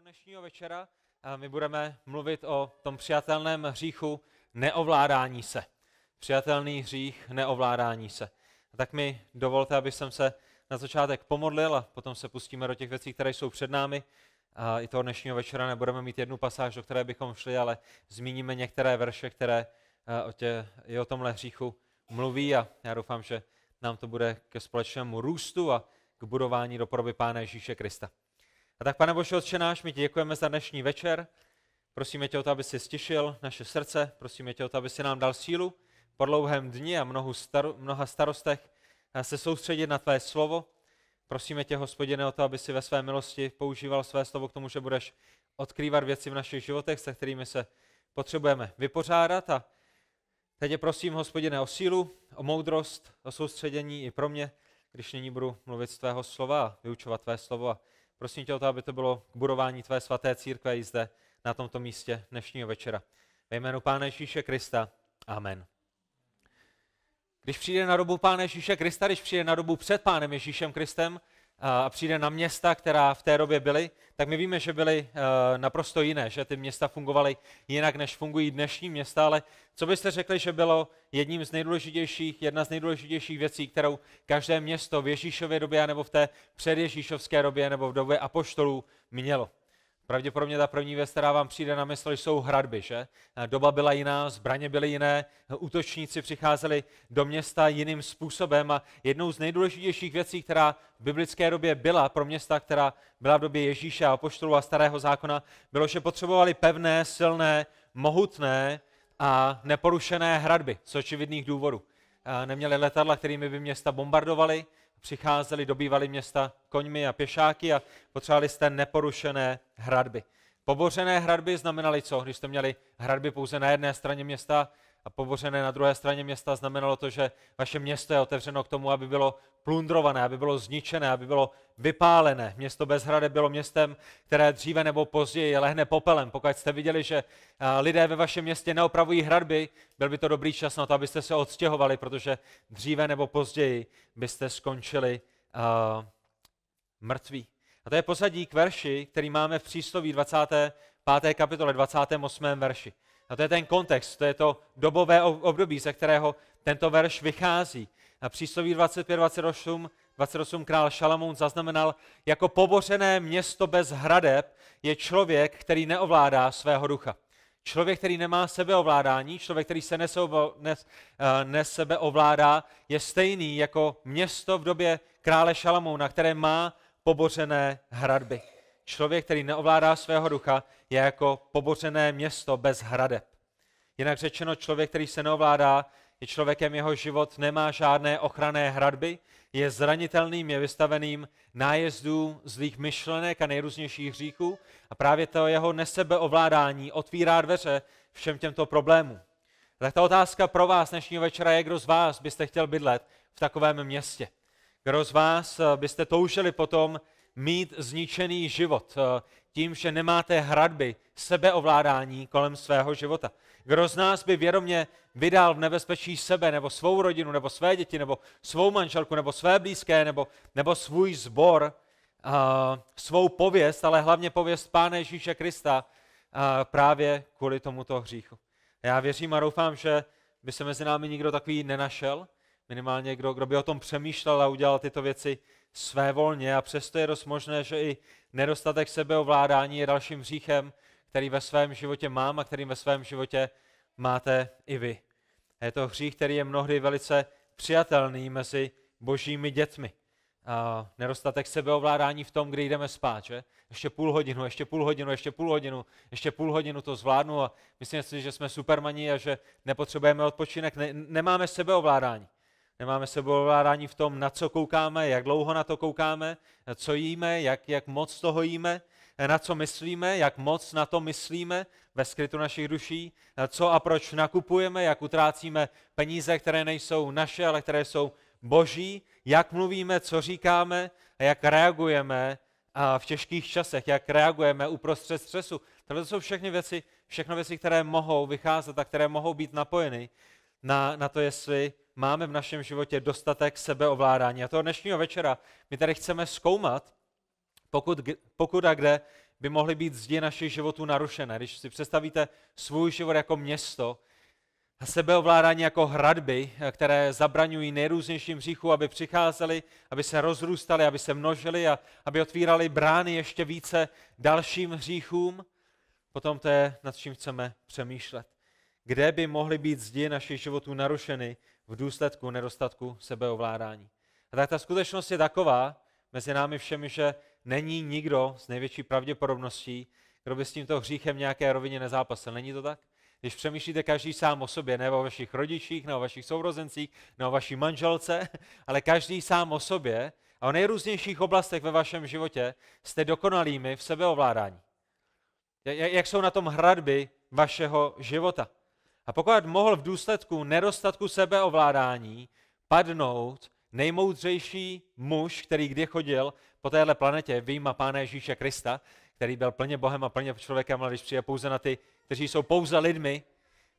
od dnešního večera my budeme mluvit o tom přijatelném hříchu neovládání se. Přijatelný hřích neovládání se. A tak mi dovolte, aby jsem se na začátek pomodlil a potom se pustíme do těch věcí, které jsou před námi. A I toho dnešního večera nebudeme mít jednu pasáž, do které bychom šli, ale zmíníme některé verše, které eh, o tě, i o tomhle hříchu mluví a já doufám, že nám to bude ke společnému růstu a k budování do Pána Ježíše Krista. A tak, pane Bože, Otče náš, my ti děkujeme za dnešní večer. Prosíme tě o to, aby si stišil naše srdce, prosíme tě o to, aby si nám dal sílu po dlouhém dni a mnohu staro, mnoha starostech eh, se soustředit na tvé slovo. Prosíme tě, hospodine, o to, aby si ve své milosti používal své slovo k tomu, že budeš odkrývat věci v našich životech, se kterými se potřebujeme vypořádat. A teď je prosím, hospodine, o sílu, o moudrost, o soustředění i pro mě, když nyní budu mluvit z tvého slova a vyučovat tvé slovo. A Prosím tě o to, aby to bylo k budování tvé svaté církve i zde, na tomto místě dnešního večera. Ve jménu Pána Ježíše Krista. Amen. Když přijde na dobu Pána Ježíše Krista, když přijde na dobu před Pánem Ježíšem Kristem, a přijde na města, která v té době byly, tak my víme, že byly eh, naprosto jiné, že ty města fungovaly jinak, než fungují dnešní města, ale co byste řekli, že bylo jedním z nejdůležitějších, jedna z nejdůležitějších věcí, kterou každé město v Ježíšově době nebo v té předježíšovské době nebo v době apoštolů mělo? Pravděpodobně ta první věc, která vám přijde na mysl, jsou hradby, že? Eh, doba byla jiná, zbraně byly jiné, eh, útočníci přicházeli do města jiným způsobem a jednou z nejdůležitějších věcí, která v biblické době byla pro města, která byla v době Ježíše a apoštolů a starého zákona, bylo, že potřebovali pevné, silné, mohutné a neporušené hradby z očividných důvodů. Eh, neměli letadla, kterými by města bombardovali, přicházeli, dobývali města koňmi a pěšáky a potřebovali jste neporušené hradby. Pobořené hradby znamenaly co? Když jste měli hradby pouze na jedné straně města a pobořené na druhé straně města znamenalo to, že vaše město je otevřeno k tomu, aby bylo plundrované, aby bylo zničené, aby bylo vypálené. Město bez hrade bylo městem, které dříve nebo později lehne popelem. Pokud jste viděli, že lidé ve vašem městě neopravují hradby, byl by to dobrý čas na to, abyste se odstěhovali, protože dříve nebo později byste skončili uh, mrtví. A to je pozadí k verši, který máme v přístoví 25. kapitole 28. verši. A to je ten kontext, to je to dobové období, ze kterého tento verš vychází. A přísloví 25, 28, 28 král Šalamoun zaznamenal, jako pobořené město bez hradeb je člověk, který neovládá svého ducha. Člověk, který nemá sebeovládání, člověk, který se ne, eh, nesebeovládá, je stejný jako město v době krále Šalamouna, které má pobořené hradby. Člověk, který neovládá svého ducha, je jako pobořené město bez hradeb. Jinak řečeno, člověk, který se neovládá, je člověkem, jeho život nemá žádné ochranné hradby, je zranitelným, je vystaveným nájezdům zlých myšlenek a nejrůznějších hříchů a právě to jeho nesebeovládání otvírá dveře všem těmto problémům. Tak ta otázka pro vás dnešního večera je, kdo z vás byste chtěl bydlet v takovém městě? Kdo z vás eh, byste toužili potom mít zničený život eh, tím, že nemáte hradby sebeovládání kolem svého života. Kdo z nás by vědomě vydal v nebezpečí sebe, nebo svou rodinu, nebo své děti, nebo svou manželku, nebo své blízké, nebo, nebo svůj zbor, eh, svou pověst, ale hlavně pověst Pána Ježíše Krista eh, právě kvůli tomuto hříchu. Já věřím a doufám, že by se mezi námi nikdo takový nenašel, minimálně kdo, kdo by o tom přemýšlel a udělal tyto věci své volně a přesto je dost možné, že i nedostatek sebeovládání je dalším hříchem, který ve svém životě mám a kterým ve svém životě máte i vy. A je to hřích, který je mnohdy velice přijatelný mezi božími dětmi. A nedostatek sebeovládání v tom, kdy jdeme spát, že? Ještě půl hodinu, ještě půl hodinu, ještě půl hodinu, ještě půl hodinu to zvládnu a myslím si, že jsme supermani a že nepotřebujeme odpočinek, ne, nemáme sebeovládání nemáme sebeovládání v tom, na co koukáme, jak dlouho na to koukáme, co jíme, jak, jak moc toho jíme, na co myslíme, jak moc na to myslíme ve skrytu našich duší, co a proč nakupujeme, jak utrácíme peníze, které nejsou naše, ale které jsou boží, jak mluvíme, co říkáme a jak reagujeme v těžkých časech, jak reagujeme uprostřed stresu. Tohle jsou všechny věci, všechno věci, které mohou vycházet a které mohou být napojeny na, na to, jestli máme v našem životě dostatek sebeovládání. A toho dnešního večera my tady chceme zkoumat, pokud, pokud a kde by mohly být zdi našich životů narušené. Když si představíte svůj život jako město a sebeovládání jako hradby, které zabraňují nejrůznějším říchu, aby přicházeli, aby se rozrůstali, aby se množili a aby otvírali brány ještě více dalším hříchům, potom to je, nad čím chceme přemýšlet. Kde by mohly být zdi našich životů narušeny v důsledku nedostatku sebeovládání. A tak ta skutečnost je taková mezi námi všemi, že není nikdo s největší pravděpodobností, kdo by s tímto hříchem nějaké rovině nezápasil. Není to tak? Když přemýšlíte každý sám o sobě, ne o vašich rodičích, ne o vašich sourozencích, ne o vaší manželce, ale každý sám o sobě a o nejrůznějších oblastech ve vašem životě jste dokonalými v sebeovládání. Jak jsou na tom hradby vašeho života? A pokud mohl v důsledku nedostatku sebeovládání padnout nejmoudřejší muž, který kdy chodil po téhle planetě, výjima Pána Ježíše Krista, který byl plně Bohem a plně člověkem, ale když přijde pouze na ty, kteří jsou pouze lidmi,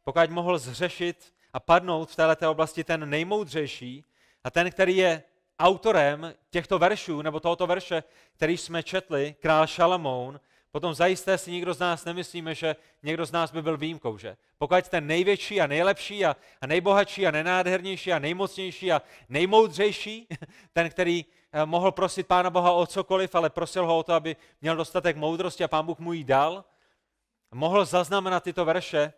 pokud mohl zřešit a padnout v této oblasti ten nejmoudřejší a ten, který je autorem těchto veršů, nebo tohoto verše, který jsme četli, král Šalamoun, Potom zajisté si nikdo z nás nemyslíme, že někdo z nás by byl výjimkou, že? Pokud ten největší a nejlepší a, a nejbohatší a nenádhernější a nejmocnější a nejmoudřejší, ten, který eh, mohl prosit Pána Boha o cokoliv, ale prosil ho o to, aby měl dostatek moudrosti a Pán Bůh mu ji dal, mohl zaznamenat tyto verše,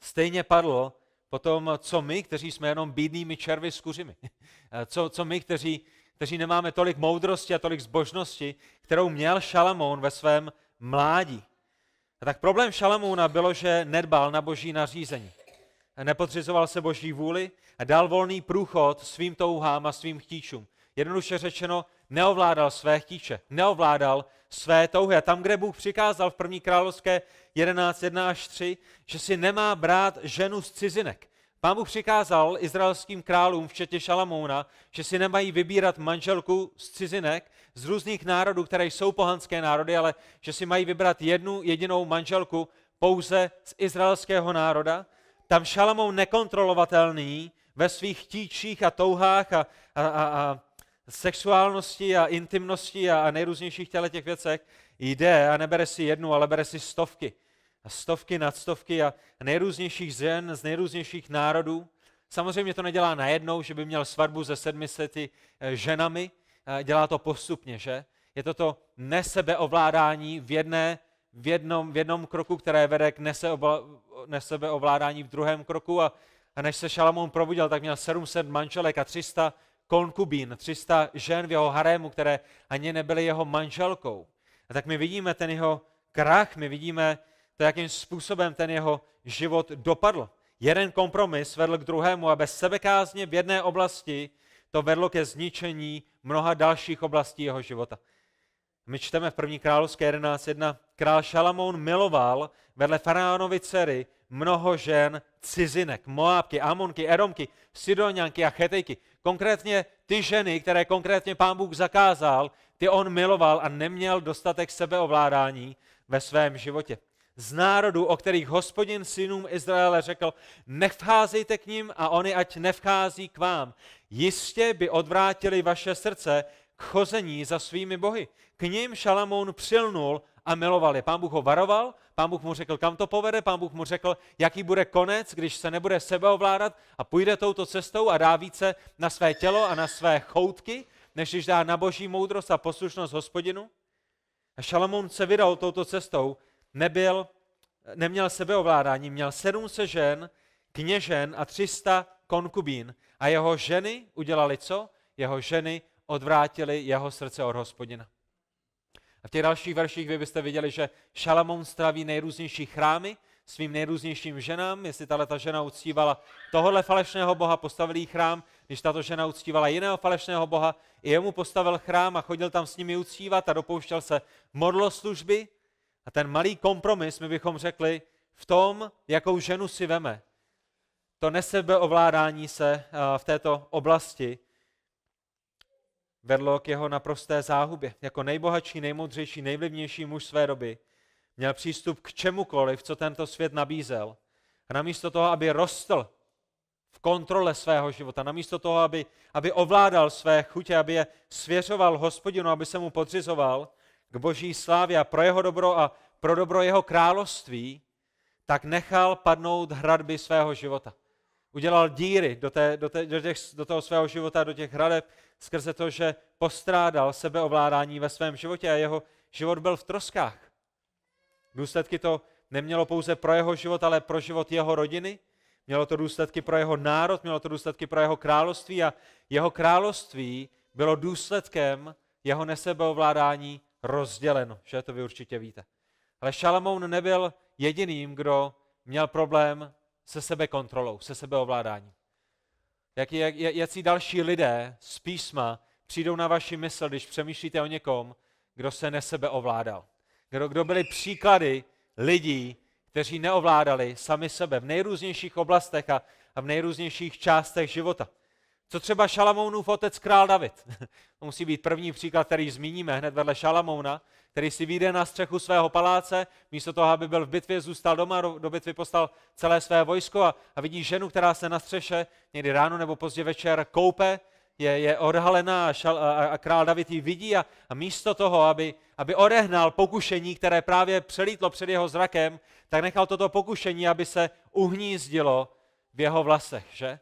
stejně padlo potom, co my, kteří jsme jenom bídnými červy s kuřimi. Eh, co, co my, kteří kteří nemáme tolik moudrosti a tolik zbožnosti, kterou měl Šalamoun ve svém mládí. A tak problém Šalamouna bylo, že nedbal na boží nařízení. Nepodřizoval se boží vůli a dal volný průchod svým touhám a svým chtíčům. Jednoduše řečeno, neovládal své chtíče, neovládal své touhy. A tam, kde Bůh přikázal v první královské 11.1 až 3, že si nemá brát ženu z cizinek, Pán Bůh přikázal izraelským králům, včetně Šalamouna, že si nemají vybírat manželku z cizinek, z různých národů, které jsou pohanské národy, ale že si mají vybrat jednu jedinou manželku pouze z izraelského národa. Tam Šalamoun nekontrolovatelný ve svých tíčích a touhách a, a, a, a sexuálnosti a intimnosti a, a nejrůznějších těle těch věcech jde a nebere si jednu, ale bere si stovky a stovky nad stovky a nejrůznějších žen z nejrůznějších národů. Samozřejmě to nedělá najednou, že by měl svatbu se 700 eh, ženami, eh, dělá to postupně, že? Je to to nesebeovládání v, jedné, v, jednom, v jednom kroku, které vede k nesebeovládání v druhém kroku a, a než se Šalamón probudil, tak měl 700 manželek a 300 konkubín, 300 žen v jeho harému, které ani nebyly jeho manželkou. A tak my vidíme ten jeho krach, my vidíme to, jakým způsobem ten jeho život dopadl. Jeden kompromis vedl k druhému a bez sebekázně v jedné oblasti to vedlo ke zničení mnoha dalších oblastí jeho života. My čteme v první královské 11.1. Král Šalamoun miloval vedle faraonovy dcery mnoho žen cizinek, Moábky, Amonky, Eromky, Sidonianky a Chetejky. Konkrétně ty ženy, které konkrétně pán Bůh zakázal, ty on miloval a neměl dostatek sebeovládání ve svém životě z národů, o kterých hospodin synům Izraele řekl, nevcházejte k ním a oni ať nevchází k vám. Jistě by odvrátili vaše srdce k chození za svými bohy. K ním Šalamoun přilnul a miloval je. Pán Bůh ho varoval, pán Bůh mu řekl, kam to povede, pán Bůh mu řekl, jaký bude konec, když se nebude sebeovládat a půjde touto cestou a dá více na své tělo a na své choutky, než když dá na boží moudrost a poslušnost hospodinu. A Šalamoun se vydal touto cestou nebyl, neměl sebeovládání, měl 700 žen, kněžen a 300 konkubín. A jeho ženy udělali co? Jeho ženy odvrátili jeho srdce od hospodina. A v těch dalších verších vy byste viděli, že Šalamón straví nejrůznější chrámy svým nejrůznějším ženám. Jestli tahle ta žena uctívala tohohle falešného boha, postavil jí chrám. Když tato žena uctívala jiného falešného boha, i jemu postavil chrám a chodil tam s nimi uctívat a dopouštěl se modloslužby. A ten malý kompromis, my bychom řekli, v tom, jakou ženu si veme. To nesebeovládání se eh, v této oblasti vedlo k jeho naprosté záhubě. Jako nejbohatší, nejmoudřejší, nejvlivnější muž své doby měl přístup k čemukoliv, co tento svět nabízel. A namísto toho, aby rostl v kontrole svého života, namísto toho, aby, aby ovládal své chutě, aby je svěřoval hospodinu, aby se mu podřizoval, k boží slávě a pro jeho dobro a pro dobro jeho království, tak nechal padnout hradby svého života. Udělal díry do, té, do, té, do, těch, do toho svého života, do těch hradeb, skrze to, že postrádal sebeovládání ve svém životě a jeho život byl v troskách. Důsledky to nemělo pouze pro jeho život, ale pro život jeho rodiny. Mělo to důsledky pro jeho národ, mělo to důsledky pro jeho království a jeho království bylo důsledkem jeho nesebeovládání rozděleno, že to vy určitě víte. Ale Šalamoun nebyl jediným, kdo měl problém se sebekontrolou, se sebeovládáním. Jak, jak, jací další lidé z písma přijdou na vaši mysl, když přemýšlíte o někom, kdo se nesebeovládal. Kdo, kdo byli příklady lidí, kteří neovládali sami sebe v nejrůznějších oblastech a, a v nejrůznějších částech života. Co třeba Šalamounův otec král David? To musí být první příklad, který zmíníme hned vedle Šalamouna, který si vyjde na střechu svého paláce, místo toho, aby byl v bitvě, zůstal doma, do bitvy postal celé své vojsko a, a vidí ženu, která se na střeše někdy ráno nebo pozdě večer koupe, je, je odhalená a, šal, a, a král David ji vidí a, a místo toho, aby, aby odehnal pokušení, které právě přelítlo před jeho zrakem, tak nechal toto pokušení, aby se uhnízdilo v jeho vlasech, že?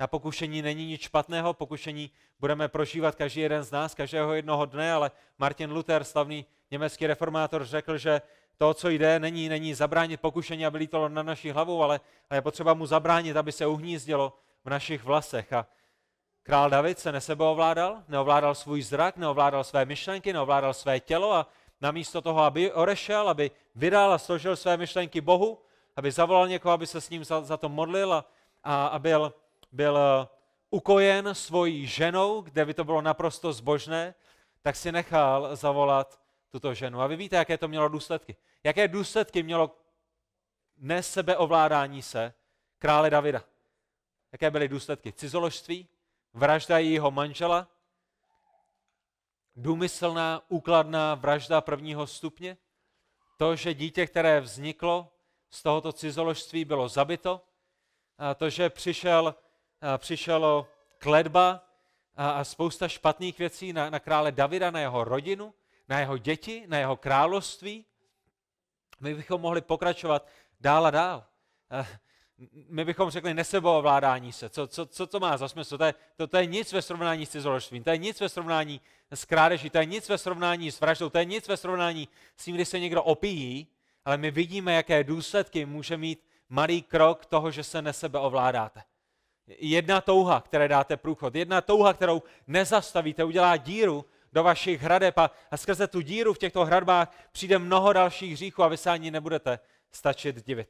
Na pokušení není nic špatného, pokušení budeme prožívat každý jeden z nás, každého jednoho dne, ale Martin Luther, slavný německý reformátor, řekl, že to, co jde, není, není zabránit pokušení, aby lítalo na naší hlavou, ale, ale je potřeba mu zabránit, aby se uhnízdilo v našich vlasech. A král David se nesebeovládal, neovládal svůj zrak, neovládal své myšlenky, neovládal své tělo a namísto toho, aby orešel, aby vydal a složil své myšlenky Bohu, aby zavolal někoho, aby se s ním za, za to modlil a, a byl byl eh, ukojen svojí ženou, kde by to bylo naprosto zbožné, tak si nechal zavolat tuto ženu. A vy víte, jaké to mělo důsledky. Jaké důsledky mělo ne sebeovládání se krále Davida? Jaké byly důsledky? Cizoložství, vražda jeho manžela, důmyslná, úkladná vražda prvního stupně, to, že dítě, které vzniklo z tohoto cizoložství, bylo zabito, a to, že přišel přišlo kledba a, spousta špatných věcí na, na krále Davida, na jeho rodinu, na jeho děti, na jeho království. My bychom mohli pokračovat dál a dál. My bychom řekli nesebovládání se. Co, co, co to má za smysl? To je, to, to je nic ve srovnání s cizoložstvím, to je nic ve srovnání s krádeží, to je nic ve srovnání s vraždou, to je nic ve srovnání s tím, kdy se někdo opíjí, ale my vidíme, jaké důsledky může mít malý krok toho, že se nesebe ovládáte jedna touha, které dáte průchod, jedna touha, kterou nezastavíte, udělá díru do vašich hradeb a, a skrze tu díru v těchto hradbách přijde mnoho dalších hříchů a vy se ani nebudete stačit divit.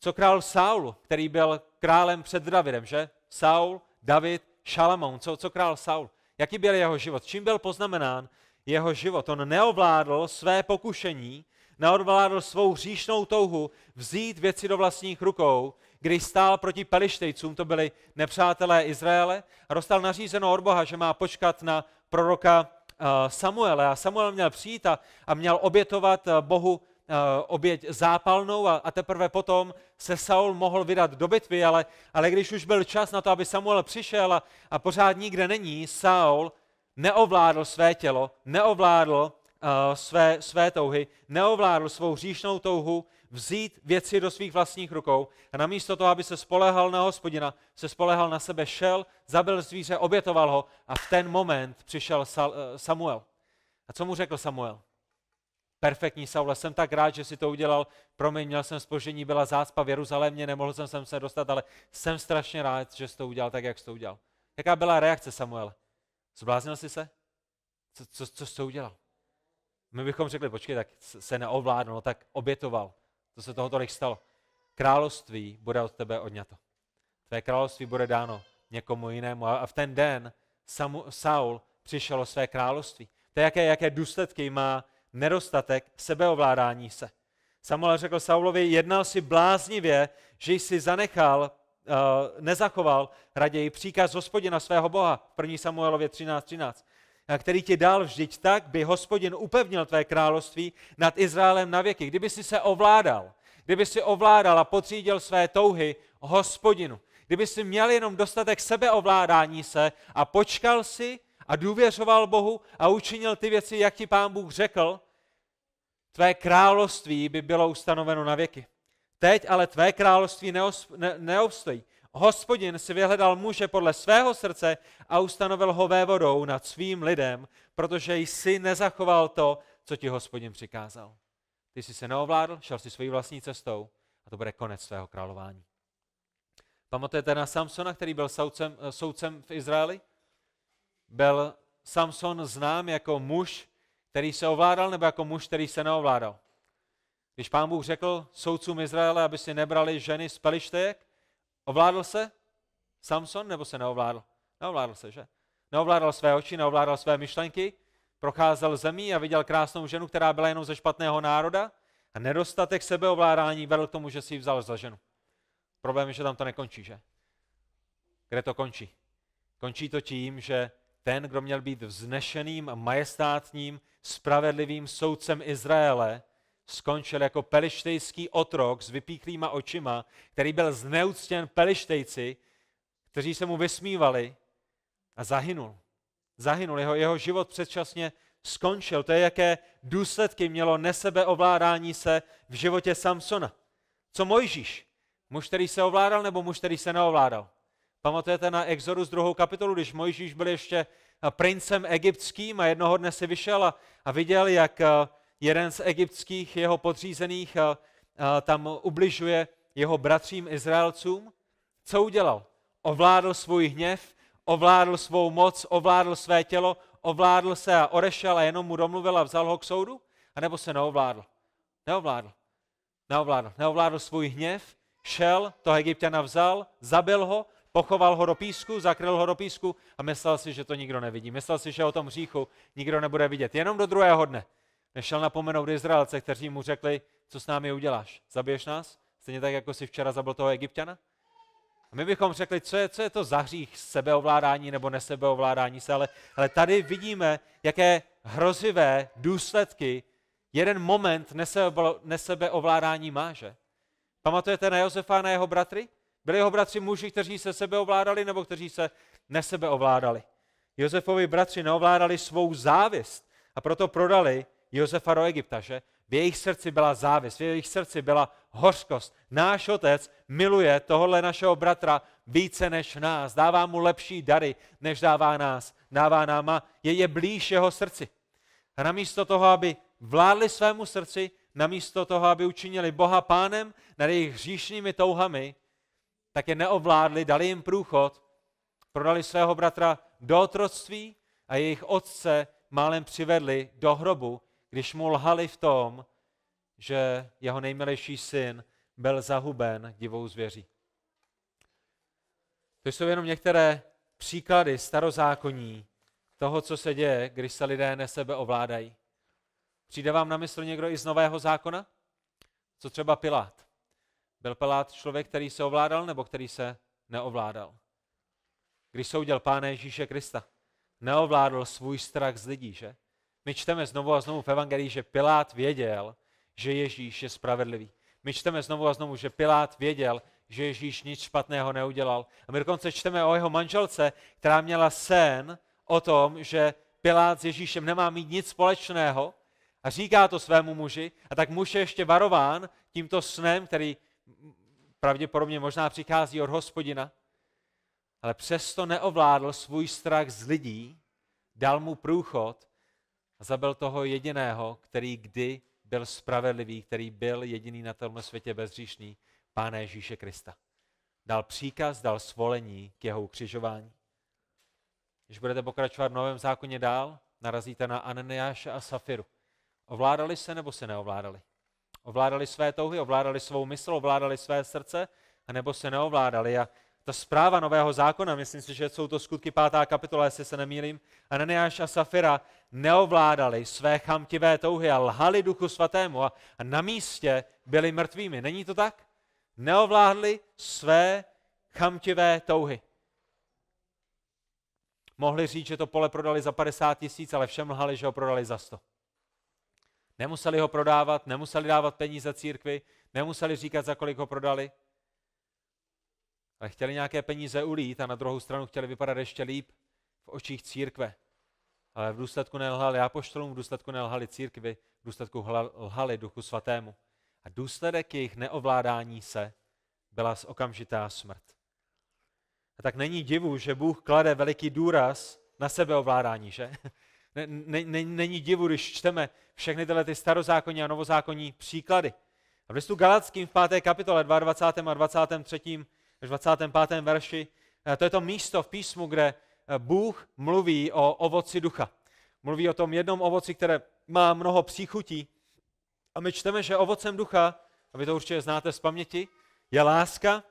Co král Saul, který byl králem před Davidem, že? Saul, David, Šalamón, co, co král Saul? Jaký byl jeho život? Čím byl poznamenán jeho život? On neovládl své pokušení, neovládl svou hříšnou touhu vzít věci do vlastních rukou, když stál proti Pelištejcům, to byli nepřátelé Izraele, a dostal nařízeno od Boha, že má počkat na proroka eh, Samuele. A Samuel měl přijít a, a měl obětovat eh, Bohu eh, oběť zápalnou a, a teprve potom se Saul mohl vydat do bitvy, ale, ale když už byl čas na to, aby Samuel přišel a, a pořád nikde není, Saul neovládl své tělo, neovládl uh, své, své touhy, neovládl svou hříšnou touhu vzít věci do svých vlastních rukou a namísto toho, aby se spolehal na hospodina, se spolehal na sebe, šel, zabil zvíře, obětoval ho a v ten moment přišel eh, Samuel. A co mu řekl Samuel? Perfektní Saule, jsem tak rád, že si to udělal, promiň, měl jsem spožení, byla zácpa v Jeruzalémě, nemohl jsem sem se dostat, ale jsem strašně rád, že jsi to udělal tak, jak jsi to udělal. Jaká byla reakce Samuel? Zbláznil jsi se? Co, co, co jsi to udělal? My bychom řekli, počkej, tak se neovládnul, no tak obětoval to se toho tolik stalo. Království bude od tebe odňato. Tvé království bude dáno někomu jinému. A v ten den samu, Saul přišel o své království. To je, jaké, jaké důsledky má nedostatek sebeovládání se. Samuel řekl Saulovi, jednal si bláznivě, že jsi zanechal, eh, nezachoval raději příkaz hospodina svého Boha. 1. Samuelově 13.13. 13 který ti dal vždyť tak, by hospodin upevnil tvé království nad Izraelem na věky. Kdyby si se ovládal, kdyby si ovládal a potřídil své touhy hospodinu, kdyby si měl jenom dostatek sebeovládání se a počkal si a důvěřoval Bohu a učinil ty věci, jak ti pán Bůh řekl, tvé království by bylo ustanoveno na věky. Teď ale tvé království neobstojí. Hospodin si vyhledal muže podle svého srdce a ustanovil ho vévodou nad svým lidem, protože jsi nezachoval to, co ti hospodin přikázal. Ty jsi se neovládl, šel si svojí vlastní cestou a to bude konec svého králování. Pamatujete na Samsona, který byl soudcem, eh, soudcem v Izraeli? Byl Samson znám jako muž, který se ovládal, nebo jako muž, který se neovládal? Když pán Bůh řekl soudcům Izraele, aby si nebrali ženy z pelištejek, Ovládl se Samson nebo se neovládl? Neovládl se, že? Neovládal své oči, neovládal své myšlenky, procházel zemí a viděl krásnou ženu, která byla jenom ze špatného národa a nedostatek sebeovládání vedl k tomu, že si ji vzal za ženu. Problém je, že tam to nekončí, že? Kde to končí? Končí to tím, že ten, kdo měl být vznešeným, majestátním, spravedlivým soudcem Izraele, skončil jako pelištejský otrok s vypíklýma očima, který byl zneuctěn pelištejci, kteří se mu vysmívali a zahynul. Zahynul, jeho, jeho život předčasně skončil. To je, jaké důsledky mělo nesebeovládání se v životě Samsona. Co Mojžíš? Muž, který se ovládal nebo muž, který se neovládal? Pamatujete na Exodus druhou kapitolu, když Mojžíš byl ještě princem egyptským a jednoho dne si vyšel a, a viděl, jak eh, jeden z egyptských jeho podřízených eh, eh, tam ubližuje jeho bratřím Izraelcům. Co udělal? Ovládl svůj hněv, ovládl svou moc, ovládl své tělo, ovládl se a orešel a jenom mu domluvil a vzal ho k soudu? A nebo se neovládl? Neovládl. Neovládl. Neovládl svůj hněv, šel, toho Egyptiana vzal, zabil ho, pochoval ho do písku, zakryl ho do písku a myslel si, že to nikdo nevidí. Myslel si, že o tom říchu nikdo nebude vidět. Jenom do druhého dne Nešel napomenout Izraelce, kteří mu řekli, co s námi uděláš? Zabiješ nás? Stejně tak, jako si včera zabil toho Egyptiana? A my bychom řekli, co je, co je to za hřích sebeovládání nebo nesebeovládání se, ale, ale tady vidíme, jaké hrozivé důsledky jeden moment nesebeovládání má, že? Pamatujete na Josefa a na jeho bratry? Byli jeho bratři muži, kteří se sebeovládali nebo kteří se nesebeovládali. Josefovi bratři neovládali svou závist a proto prodali Josefa do Egypta, že? V jejich srdci byla závist, v jejich srdci byla hořkost. Náš otec miluje tohle našeho bratra více než nás, dává mu lepší dary, než dává nás. Dává nám a je, je blíž jeho srdci. A namísto toho, aby vládli svému srdci, namísto toho, aby učinili Boha pánem nad jejich hříšnými touhami, tak je neovládli, dali jim průchod, prodali svého bratra do otroctví a jejich otce málem přivedli do hrobu, když mu lhali v tom, že jeho nejmilejší syn byl zahuben divou zvěří. To jsou jenom některé příklady starozákonní toho, co se děje, když se lidé nesebe ovládají. Přijde vám na mysl někdo i z Nového zákona? Co třeba Pilát? Byl Pilát člověk, který se ovládal nebo který se neovládal? Když soudil Pána Ježíše Krista, neovládl svůj strach z lidí, že? My čteme znovu a znovu v Evangelii, že Pilát věděl, že Ježíš je spravedlivý. My čteme znovu a znovu, že Pilát věděl, že Ježíš nic špatného neudělal. A my dokonce čteme o jeho manželce, která měla sen o tom, že Pilát s Ježíšem nemá mít nic společného a říká to svému muži a tak muž je ještě varován tímto snem, který pravděpodobně možná přichází od hospodina, ale přesto neovládl svůj strach z lidí, dal mu průchod a zabil toho jediného, který kdy byl spravedlivý, který byl jediný na tomhle světě bezříšný, Pána Ježíše Krista. Dal příkaz, dal svolení k jeho ukřižování. Když budete pokračovat v Novém zákoně dál, narazíte na Ananiáše a Safiru. Ovládali se nebo se neovládali? Ovládali své touhy, ovládali svou mysl, ovládali své srdce, anebo se neovládali. A ta zpráva nového zákona, myslím si, že jsou to skutky pátá kapitola, jestli se nemýlím, Ananiáš a Safira neovládali své chamtivé touhy a lhali duchu svatému a, a na místě byli mrtvými. Není to tak? Neovládli své chamtivé touhy. Mohli říct, že to pole prodali za 50 tisíc, ale všem lhali, že ho prodali za 100. Nemuseli ho prodávat, nemuseli dávat peníze církvi, nemuseli říkat, za kolik ho prodali ale chtěli nějaké peníze ulít a na druhou stranu chtěli vypadat ještě líp v očích církve. Ale v důsledku nelhali apoštolům, v důsledku nelhali církvi, v důsledku lhali duchu svatému. A důsledek jejich neovládání se byla z okamžitá smrt. A tak není divu, že Bůh klade veliký důraz na sebeovládání, že? Není divu, když čteme všechny tyhle ty starozákonní a novozákonní příklady. A v listu Galackým v 5. kapitole 22. a 23 v 25. verši. Eh, to je to místo v písmu, kde eh, Bůh mluví o ovoci ducha. Mluví o tom jednom ovoci, které má mnoho příchutí. A my čteme, že ovocem ducha, a vy to určitě znáte z paměti, je láska,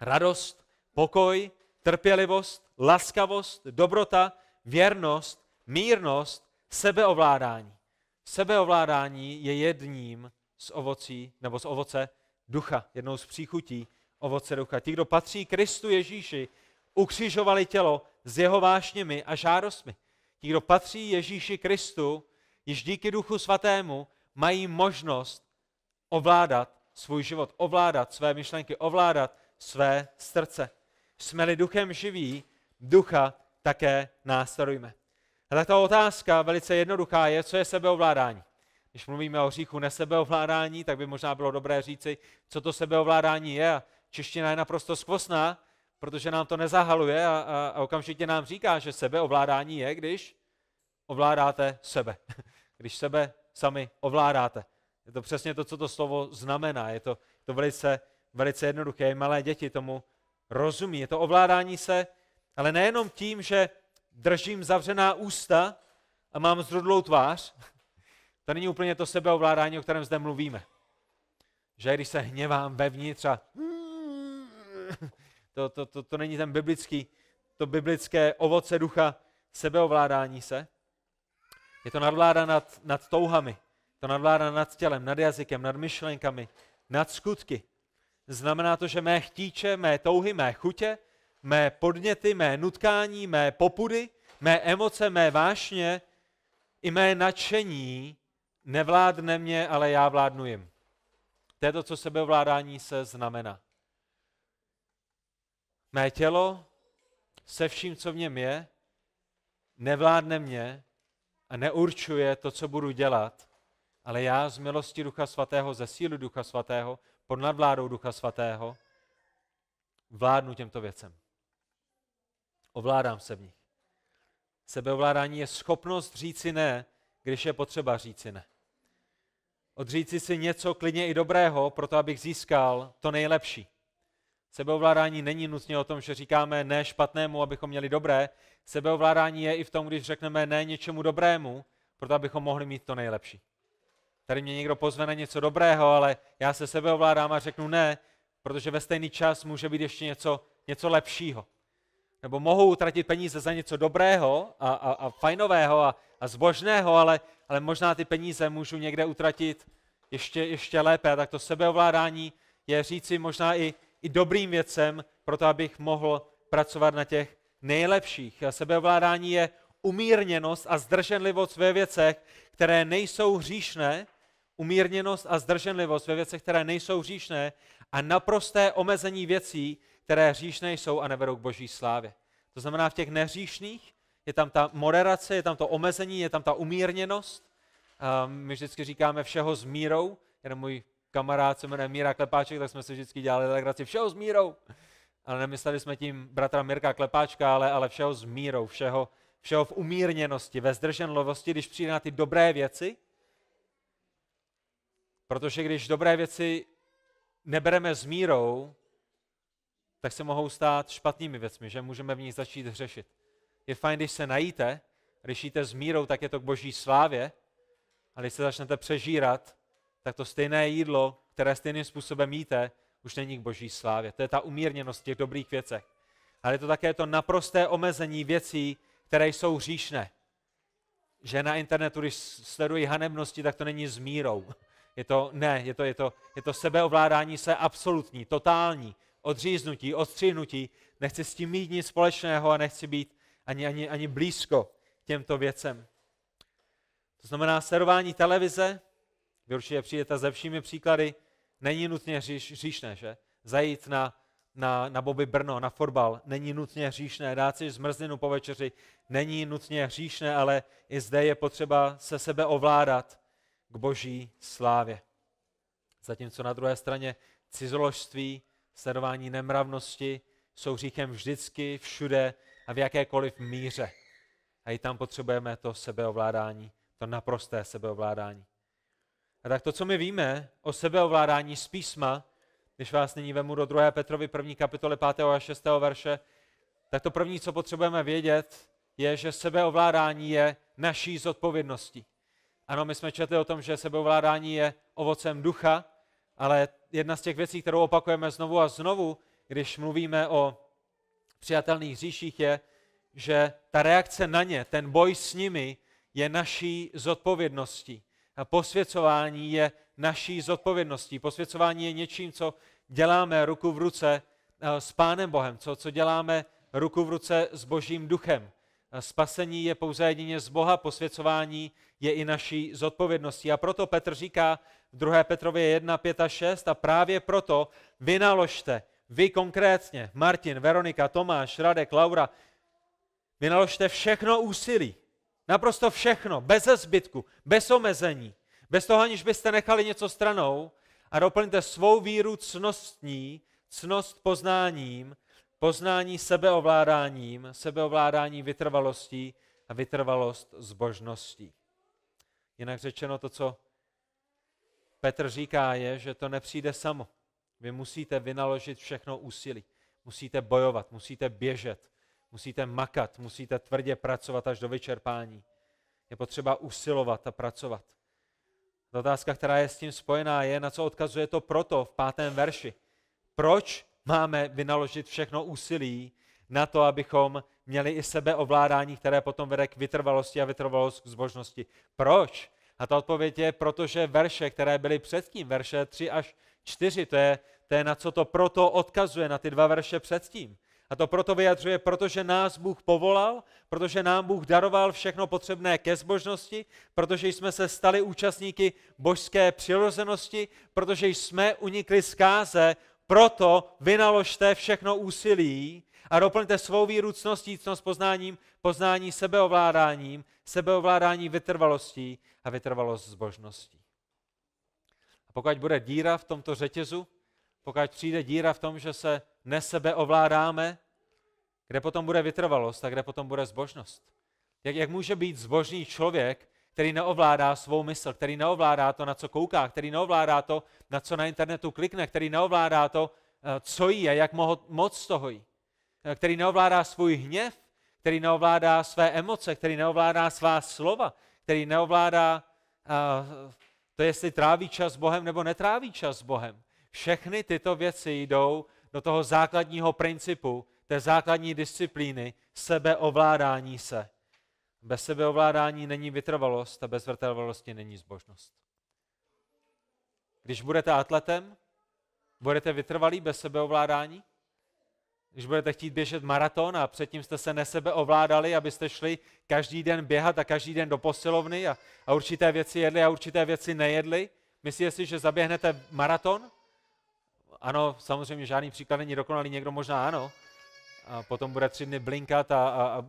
radost, pokoj, trpělivost, laskavost, dobrota, věrnost, mírnost, sebeovládání. Sebeovládání je jedním z ovocí, nebo z ovoce ducha, jednou z příchutí ovoce ducha. Ti, kdo patří Kristu Ježíši, ukřižovali tělo s jeho vášněmi a žádostmi. Ti, kdo patří Ježíši Kristu, již díky Duchu Svatému mají možnost ovládat svůj život, ovládat své myšlenky, ovládat své srdce. Jsme-li duchem živí, ducha také následujme. A tak ta otázka velice jednoduchá je, co je sebeovládání. Když mluvíme o hříchu nesebeovládání, tak by možná bylo dobré říci, co to sebeovládání je čeština je naprosto skvostná, protože nám to nezahaluje a, a, a okamžitě nám říká, že sebeovládání je, když ovládáte sebe. Když sebe sami ovládáte. Je to přesně to, co to slovo znamená. Je to, to velice, velice jednoduché. Malé děti tomu rozumí. Je to ovládání se, ale nejenom tím, že držím zavřená ústa a mám zrudlou tvář. To není úplně to sebeovládání, o kterém zde mluvíme. Že když se hněvám vevnitř a to, to, to, to není ten biblický, to biblické ovoce ducha sebeovládání se. Je to nadvláda nad, nad touhami, to nadvláda nad tělem, nad jazykem, nad myšlenkami, nad skutky. Znamená to, že mé chtíče, mé touhy, mé chutě, mé podněty, mé nutkání, mé popudy, mé emoce, mé vášně i mé nadšení nevládne mě, ale já vládnu jim. To je to, co sebeovládání se znamená. Mé tělo se vším, co v něm je, nevládne mě a neurčuje to, co budu dělat, ale já z milosti Ducha Svatého, ze síly Ducha Svatého, pod nadvládou Ducha Svatého, vládnu těmto věcem. Ovládám se v nich. Sebeovládání je schopnost říci ne, když je potřeba říci ne. Odříci si něco klidně i dobrého, proto abych získal to nejlepší. Sebeovládání není nutně o tom, že říkáme ne špatnému, abychom měli dobré. Sebeovládání je i v tom, když řekneme ne něčemu dobrému, proto abychom mohli mít to nejlepší. Tady mě někdo pozve na něco dobrého, ale já se sebeovládám a řeknu ne, protože ve stejný čas může být ještě něco, něco lepšího. Nebo mohu utratit peníze za něco dobrého a, a, a fajnového a, a zbožného, ale, ale možná ty peníze můžu někde utratit ještě, ještě lépe. A tak to sebeovládání je říci možná i, i dobrým věcem, proto abych mohl pracovat na těch nejlepších. Sebeovládání je umírněnost a zdrženlivost ve věcech, které nejsou hříšné, umírněnost a zdrženlivost ve věcech, které nejsou hříšné a naprosté omezení věcí, které hříšné jsou a nevedou k boží slávě. To znamená, v těch nehříšných je tam ta moderace, je tam to omezení, je tam ta umírněnost. My vždycky říkáme všeho s mírou, jeden můj kamarád se jmenuje Míra Klepáček, tak jsme si vždycky dělali legraci všeho s Mírou. Ale nemysleli jsme tím bratra Mirka Klepáčka, ale, ale všeho s mírou, všeho, všeho v umírněnosti, ve zdrženlivosti, když přijde na ty dobré věci. Protože když dobré věci nebereme s mírou, tak se mohou stát špatnými věcmi, že můžeme v nich začít hřešit. Je fajn, když se najíte, když jíte s mírou, tak je to k boží slávě, ale když se začnete přežírat, tak to stejné jídlo, které stejným způsobem jíte, už není k boží slávě. To je ta umírněnost v těch dobrých věcech. Ale je to také to naprosté omezení věcí, které jsou hříšné. Že na internetu, když sledují hanebnosti, tak to není s mírou. Je to, ne, je to, je to, je to sebeovládání se absolutní, totální, odříznutí, odstříhnutí. Nechci s tím mít nic společného a nechci být ani, ani, ani blízko těmto věcem. To znamená sledování televize, vy určitě přijdete ze všemi příklady, není nutně hříš, hříšné, že? Zajít na, na, na Bobby Brno, na fotbal, není nutně hříšné. Dát si zmrzlinu po večeři není nutně hříšné, ale i zde je potřeba se sebe ovládat k boží slávě. Zatímco na druhé straně cizoložství, sledování nemravnosti jsou hříchem vždycky, všude a v jakékoliv míře. A i tam potřebujeme to sebeovládání, to naprosté sebeovládání. A tak to, co my víme o sebeovládání z písma, když vás nyní vemu do 2. Petrovi 1. kapitole 5. a 6. verše, tak to první, co potřebujeme vědět, je, že sebeovládání je naší zodpovědností. Ano, my jsme četli o tom, že sebeovládání je ovocem ducha, ale jedna z těch věcí, kterou opakujeme znovu a znovu, když mluvíme o přijatelných říších, je, že ta reakce na ně, ten boj s nimi, je naší zodpovědností posvěcování je naší zodpovědností. Posvěcování je něčím, co děláme ruku v ruce eh, s Pánem Bohem, co, co děláme ruku v ruce s Božím duchem. Spasení je pouze jedině z Boha, posvěcování je i naší zodpovědností. A proto Petr říká v 2. Petrově 1, 5 a 6 a právě proto vynaložte, vy konkrétně, Martin, Veronika, Tomáš, Radek, Laura, vynaložte všechno úsilí, Naprosto všechno, bez zbytku, bez omezení, bez toho, aniž byste nechali něco stranou a doplňte svou víru cnostní, cnost poznáním, poznání sebeovládáním, sebeovládání vytrvalostí a vytrvalost zbožností. Jinak řečeno to, co Petr říká, je, že to nepřijde samo. Vy musíte vynaložit všechno úsilí. Musíte bojovat, musíte běžet, Musíte makat, musíte tvrdě pracovat až do vyčerpání. Je potřeba usilovat a pracovat. Ta otázka, která je s tím spojená, je, na co odkazuje to proto v pátém verši. Proč máme vynaložit všechno úsilí na to, abychom měli i sebeovládání, které potom vede k vytrvalosti a vytrvalost k zbožnosti? Proč? A ta odpověď je, protože verše, které byly předtím, verše 3 až 4, to je, to je na co to proto odkazuje, na ty dva verše předtím. A to proto vyjadřuje, protože nás Bůh povolal, protože nám Bůh daroval všechno potřebné ke zbožnosti, protože jsme se stali účastníky božské přirozenosti, protože jsme unikli zkáze, proto vynaložte všechno úsilí a doplňte svou víru cností, cnost poznáním, poznání sebeovládáním, sebeovládání vytrvalostí a vytrvalost zbožností. A pokud bude díra v tomto řetězu, pokud přijde díra v tom, že se ovládáme, kde potom bude vytrvalost a kde potom bude zbožnost. Jak, jak může být zbožný člověk, který neovládá svou mysl, který neovládá to, na co kouká, který neovládá to, na co na internetu klikne, který neovládá to, eh, co jí a jak moc toho jí, eh, který neovládá svůj hněv, který neovládá své emoce, který neovládá svá slova, který neovládá eh, to, jestli tráví čas s Bohem nebo netráví čas s Bohem. Všechny tyto věci jdou do toho základního principu, té základní disciplíny, sebeovládání se. Bez sebeovládání není vytrvalost a bez vytrvalosti není zbožnost. Když budete atletem, budete vytrvalí bez sebeovládání? Když budete chtít běžet maraton a předtím jste se nesebeovládali, abyste šli každý den běhat a každý den do posilovny a, a určité věci jedli a určité věci nejedli, myslíte si, že zaběhnete maraton? ano, samozřejmě žádný příklad není dokonalý, někdo možná ano, a potom bude tři dny blinkat a, a, a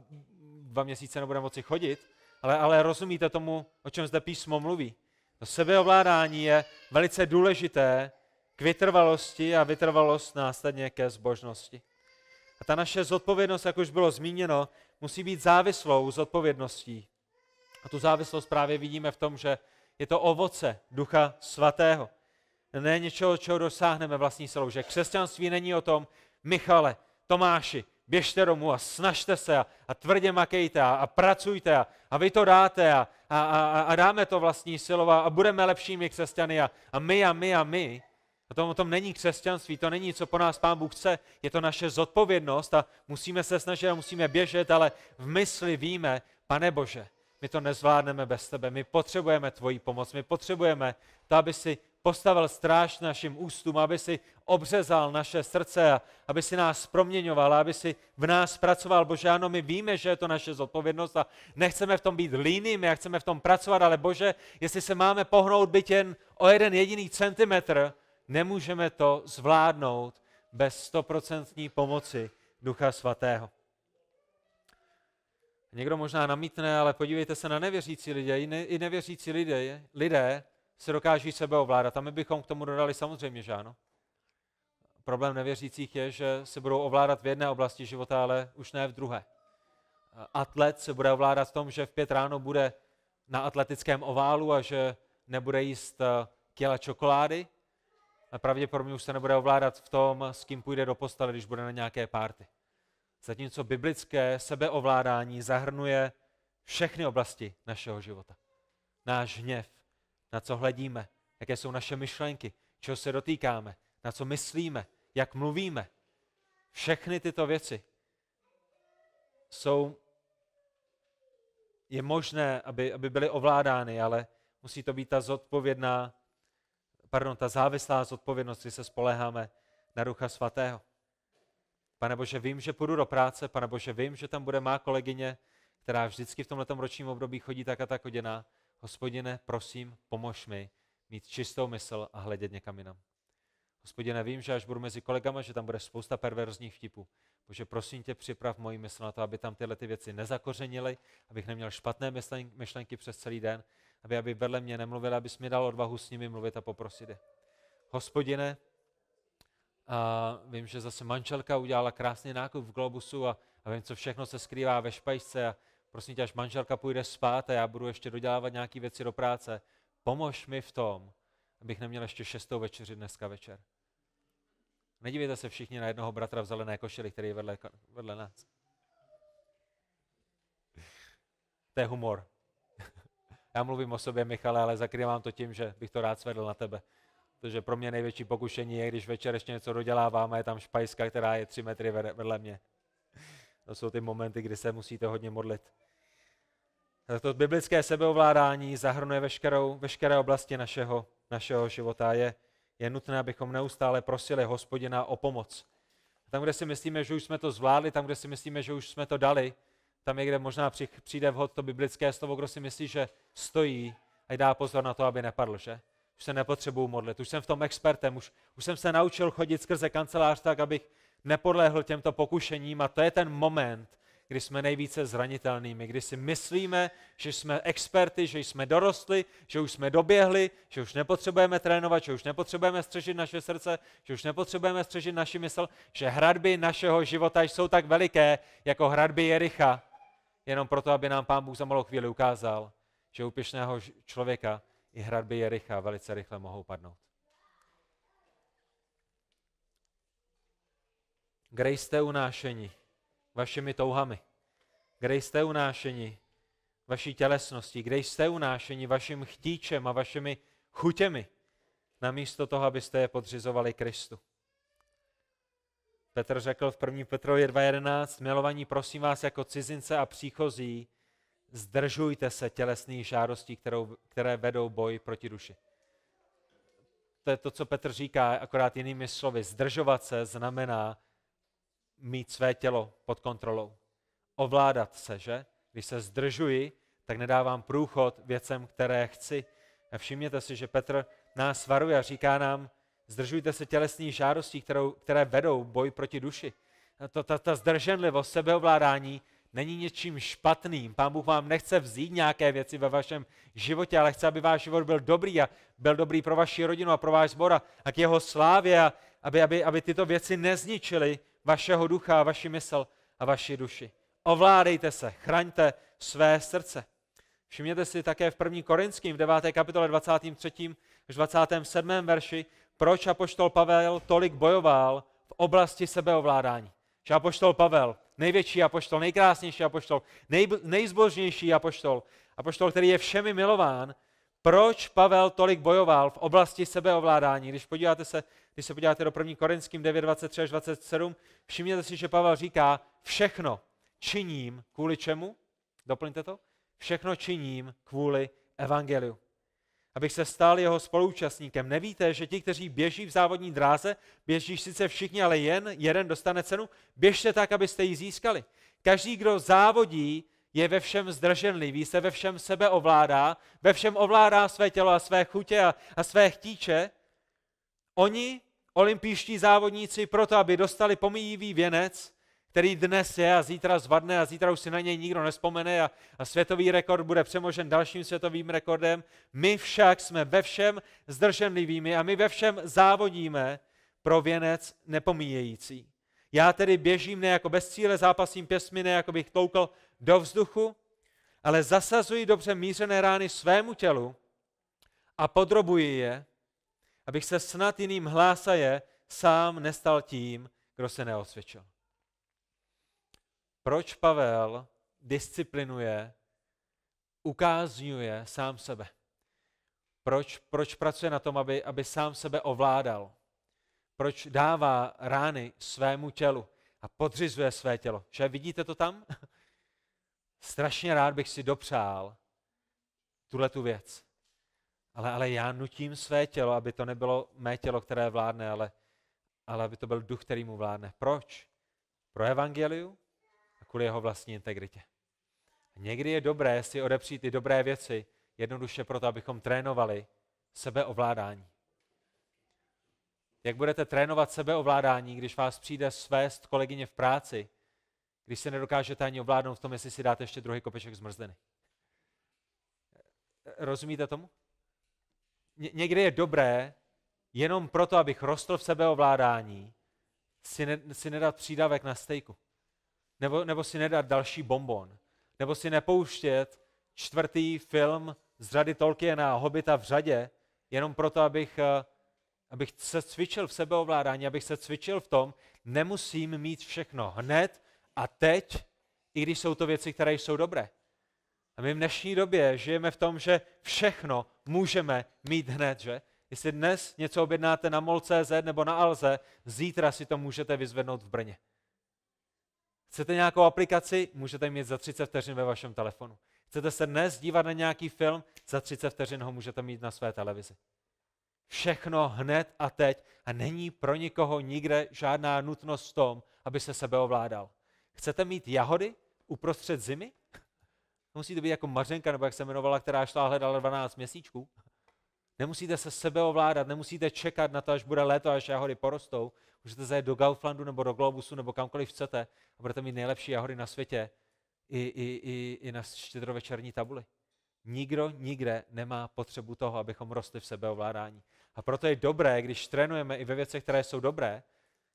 dva měsíce nebude moci chodit, ale, ale rozumíte tomu, o čem zde písmo mluví. To sebeovládání je velice důležité k vytrvalosti a vytrvalost následně ke zbožnosti. A ta naše zodpovědnost, jak už bylo zmíněno, musí být závislou zodpovědností. A tu závislost právě vidíme v tom, že je to ovoce Ducha Svatého ne něčeho, čeho dosáhneme vlastní silou. Že křesťanství není o tom, Michale, Tomáši, běžte domů a snažte se a, a tvrdě makejte a, a pracujte a, a vy to dáte a, a, a, a dáme to vlastní silou a, a budeme lepšími křesťany a, a my a my a my. A tom, o tom není křesťanství, to není, co po nás Pán Bůh chce, je to naše zodpovědnost a musíme se snažit a musíme běžet, ale v mysli víme, pane Bože, my to nezvládneme bez tebe, my potřebujeme tvoji pomoc, my potřebujeme to, aby si postavil stráž našim ústům, aby si obřezal naše srdce, a aby si nás proměňoval, aby si v nás pracoval. Bože, ano, my víme, že je to naše zodpovědnost a nechceme v tom být líní, a chceme v tom pracovat, ale Bože, jestli se máme pohnout byt jen o jeden jediný centimetr, nemůžeme to zvládnout bez stoprocentní pomoci Ducha Svatého. Někdo možná namítne, ale podívejte se na nevěřící lidé. i nevěřící lidé, lidé se dokáží sebe ovládat. A my bychom k tomu dodali samozřejmě, že ano. Problém nevěřících je, že se budou ovládat v jedné oblasti života, ale už ne v druhé. Atlet se bude ovládat v tom, že v pět ráno bude na atletickém oválu a že nebude jíst eh, kila čokolády a pravděpodobně už se nebude ovládat v tom, s kým půjde do postele, když bude na nějaké párty. Zatímco biblické sebeovládání zahrnuje všechny oblasti našeho života. Náš hněv, na co hledíme, jaké jsou naše myšlenky, čeho se dotýkáme, na co myslíme, jak mluvíme. Všechny tyto věci jsou, je možné, aby, aby byly ovládány, ale musí to být ta zodpovědná, pardon, ta závislá zodpovědnost, kdy se spoleháme na Ducha Svatého. Pane Bože, vím, že půjdu do práce, pane Bože, vím, že tam bude má kolegyně, která vždycky v tomto ročním období chodí tak a tak oděná hospodine, prosím, pomož mi mít čistou mysl a hledět někam jinam. Hospodine, vím, že až budu mezi kolegama, že tam bude spousta perverzních vtipů. Bože, prosím tě, připrav moji mysl na to, aby tam tyhle ty věci nezakořenily, abych neměl špatné myšlenky přes celý den, aby, aby vedle mě nemluvil, abys mi dal odvahu s nimi mluvit a poprosit je. Hospodine, a vím, že zase manželka udělala krásný nákup v Globusu a, a vím, co všechno se skrývá ve špajce a, prosím tě, až manželka půjde spát a já budu ještě dodělávat nějaké věci do práce, pomož mi v tom, abych neměl ještě šestou večeři dneska večer. Nedívejte se všichni na jednoho bratra v zelené košili, který je vedle, vedle nás. To je humor. Já mluvím o sobě, Michale, ale zakrývám to tím, že bych to rád svedl na tebe. Protože pro mě největší pokušení je, když večer ještě něco dodělávám a je tam špajska, která je tři metry vedle mě. To jsou ty momenty, kdy se musíte hodně modlit. To biblické sebeovládání zahrnuje veškerou, veškeré oblasti našeho, našeho života. Je, je nutné, abychom neustále prosili hospodina o pomoc. Tam, kde si myslíme, že už jsme to zvládli, tam, kde si myslíme, že už jsme to dali, tam je, kde možná přijde vhod to biblické slovo, kdo si myslí, že stojí a dá pozor na to, aby nepadl, že? Už se nepotřebuju modlit, už jsem v tom expertem, už, už jsem se naučil chodit skrze kancelář tak, abych nepodlehl těmto pokušením a to je ten moment, kdy jsme nejvíce zranitelnými, kdy si myslíme, že jsme experty, že jsme dorostli, že už jsme doběhli, že už nepotřebujeme trénovat, že už nepotřebujeme střežit naše srdce, že už nepotřebujeme střežit naši mysl, že hradby našeho života jsou tak veliké, jako hradby Jericha, jenom proto, aby nám Pán Bůh za malou chvíli ukázal, že u pěšného člověka i hradby Jericha velice rychle mohou padnout. Grace té unášení? vašimi touhami, kde jste unášeni vaší tělesností, kde jste unášeni vaším chtíčem a vašimi chutěmi, namísto toho, abyste je podřizovali Kristu. Petr řekl v 1. Petrově 2.11, milovaní, prosím vás jako cizince a příchozí, zdržujte se tělesných žádostí, kterou, které vedou boj proti duši. To je to, co Petr říká, akorát jinými slovy. Zdržovat se znamená mít své tělo pod kontrolou. Ovládat se, že? Když se zdržuji, tak nedávám průchod věcem, které chci. A všimněte si, že Petr nás varuje a říká nám, zdržujte se tělesných žádostí, kterou, které vedou boj proti duši. A to, ta, ta zdrženlivost, sebeovládání není něčím špatným. Pán Bůh vám nechce vzít nějaké věci ve vašem životě, ale chce, aby váš život byl dobrý a byl dobrý pro vaši rodinu a pro váš zbor, a k jeho slávě, a aby, aby, aby tyto věci nezničily vašeho ducha, vaši mysl a vaši duši. Ovládejte se, chraňte své srdce. Všimněte si také v 1. Korinským v 9. kapitole 23. až 27. verši, proč apoštol Pavel tolik bojoval v oblasti sebeovládání. Že apoštol Pavel, největší apoštol, nejkrásnější apoštol, nej, nejzbožnější apoštol, apoštol, který je všemi milován, proč Pavel tolik bojoval v oblasti sebeovládání. Když podíváte se když se podíváte do 1. Korinským 9, 23 až 27, všimněte si, že Pavel říká, všechno činím kvůli čemu? Doplňte to. Všechno činím kvůli evangeliu. Abych se stal jeho spolúčastníkem. Nevíte, že ti, kteří běží v závodní dráze, běží sice všichni, ale jen jeden dostane cenu, běžte tak, abyste ji získali. Každý, kdo závodí, je ve všem zdrženlivý, se ve všem sebe ovládá, ve všem ovládá své tělo a své chutě a, a své chtíče. Oni olympijští závodníci proto, aby dostali pomíjivý věnec, který dnes je a zítra zvadne a zítra už si na něj nikdo nespomene a, a světový rekord bude přemožen dalším světovým rekordem. My však jsme ve všem zdrženlivými a my ve všem závodíme pro věnec nepomíjející. Já tedy běžím ne jako bez cíle, zápasím pěsmi, ne jako bych tloukl do vzduchu, ale zasazuji dobře mířené rány svému tělu a podrobuji je, abych se snad jiným hlásaje sám nestal tím, kdo se neosvědčil. Proč Pavel disciplinuje, ukázňuje sám sebe? Proč, proč pracuje na tom, aby, aby sám sebe ovládal? Proč dává rány svému tělu a podřizuje své tělo? Že vidíte to tam? Strašně rád bych si dopřál tuhle tu věc ale, ale já nutím své tělo, aby to nebylo mé tělo, které vládne, ale, ale aby to byl duch, který mu vládne. Proč? Pro evangeliu a kvůli jeho vlastní integritě. A někdy je dobré si odepřít ty dobré věci, jednoduše proto, abychom trénovali sebeovládání. Jak budete trénovat sebeovládání, když vás přijde svést kolegyně v práci, když se nedokážete ani ovládnout v tom, jestli si dáte ještě druhý kopeček zmrzliny? Rozumíte tomu? někdy je dobré jenom proto, abych rostl v sebeovládání, si, ne, si nedat přídavek na stejku. Nebo, nebo si nedat další bonbon. Nebo si nepouštět čtvrtý film z řady Tolkiena a Hobita v řadě, jenom proto, abych, eh, abych se cvičil v sebeovládání, abych se cvičil v tom, nemusím mít všechno hned a teď, i když jsou to věci, které jsou dobré. A my v dnešní době žijeme v tom, že všechno můžeme mít hned, že? Jestli dnes něco objednáte na mol.cz nebo na Alze, zítra si to můžete vyzvednout v Brně. Chcete nějakou aplikaci? Můžete mít za 30 vteřin ve vašem telefonu. Chcete se dnes dívat na nějaký film? Za 30 vteřin ho můžete mít na své televizi. Všechno hned a teď a není pro nikoho nikde žádná nutnost v tom, aby se sebe ovládal. Chcete mít jahody uprostřed zimy? Nemusí to být jako Mařenka, nebo jak se jmenovala, která šla hledala 12 měsíčků. Nemusíte se sebe ovládat, nemusíte čekat na to, až bude léto, až jahody porostou. Můžete zajet do Gauflandu nebo do Globusu nebo kamkoliv chcete a budete mít nejlepší jahody na světě i, i, i, i na štědrovečerní tabuli. Nikdo nikde nemá potřebu toho, abychom rostli v sebeovládání. A proto je dobré, když trénujeme i ve věcech, které jsou dobré,